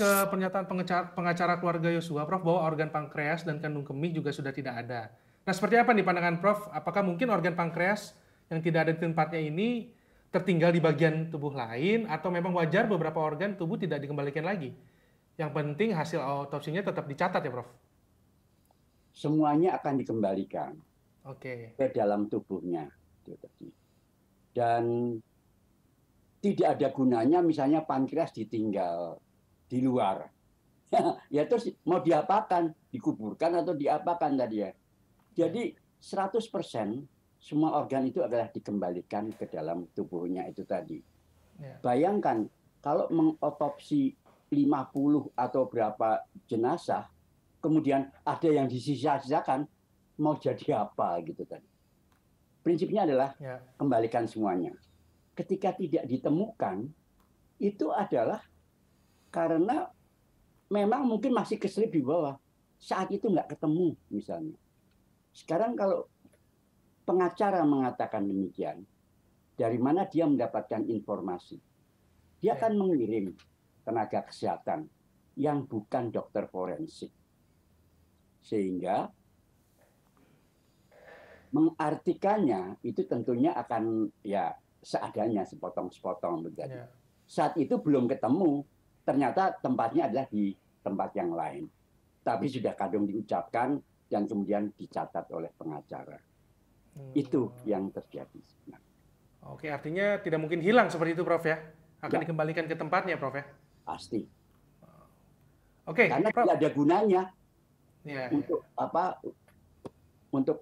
ke pernyataan pengacara, pengacara keluarga Yosua, Prof, bahwa organ pankreas dan kandung kemih juga sudah tidak ada. Nah, seperti apa nih pandangan Prof? Apakah mungkin organ pankreas yang tidak ada di tempatnya ini tertinggal di bagian tubuh lain atau memang wajar beberapa organ tubuh tidak dikembalikan lagi? Yang penting hasil autopsinya tetap dicatat ya, Prof. Semuanya akan dikembalikan. Okay. Ke dalam tubuhnya Dan tidak ada gunanya misalnya pankreas ditinggal di luar. ya terus mau diapakan? Dikuburkan atau diapakan tadi ya? Jadi 100% semua organ itu adalah dikembalikan ke dalam tubuhnya itu tadi. Ya. Bayangkan kalau mengotopsi 50 atau berapa jenazah, kemudian ada yang disisa-sisakan, mau jadi apa gitu tadi. Prinsipnya adalah ya. kembalikan semuanya. Ketika tidak ditemukan, itu adalah karena memang mungkin masih keselip di bawah saat itu nggak ketemu misalnya sekarang kalau pengacara mengatakan demikian dari mana dia mendapatkan informasi dia akan mengirim tenaga kesehatan yang bukan dokter forensik sehingga mengartikannya itu tentunya akan ya seadanya sepotong-sepotong begitu. Yeah. Saat itu belum ketemu, ternyata tempatnya adalah di tempat yang lain. Tapi sudah kadung diucapkan dan kemudian dicatat oleh pengacara. Hmm. Itu yang terjadi sebenarnya. Oke, artinya tidak mungkin hilang seperti itu, Prof ya? Akan ya. dikembalikan ke tempatnya, Prof ya? Pasti. Oke. Karena Prof. tidak ada gunanya ya, untuk ya. apa? Untuk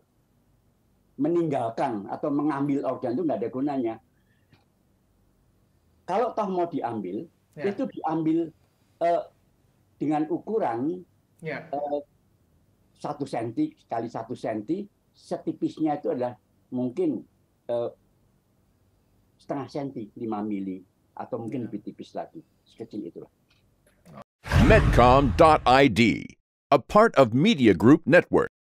meninggalkan atau mengambil organ itu nggak ada gunanya. Kalau toh mau diambil, yeah. itu diambil uh, dengan ukuran ya. eh, satu senti kali satu senti, setipisnya itu adalah mungkin uh, setengah senti, lima mili, atau mungkin yeah. lebih tipis lagi, sekecil itulah. Medcom.id, a part of Media Group Network.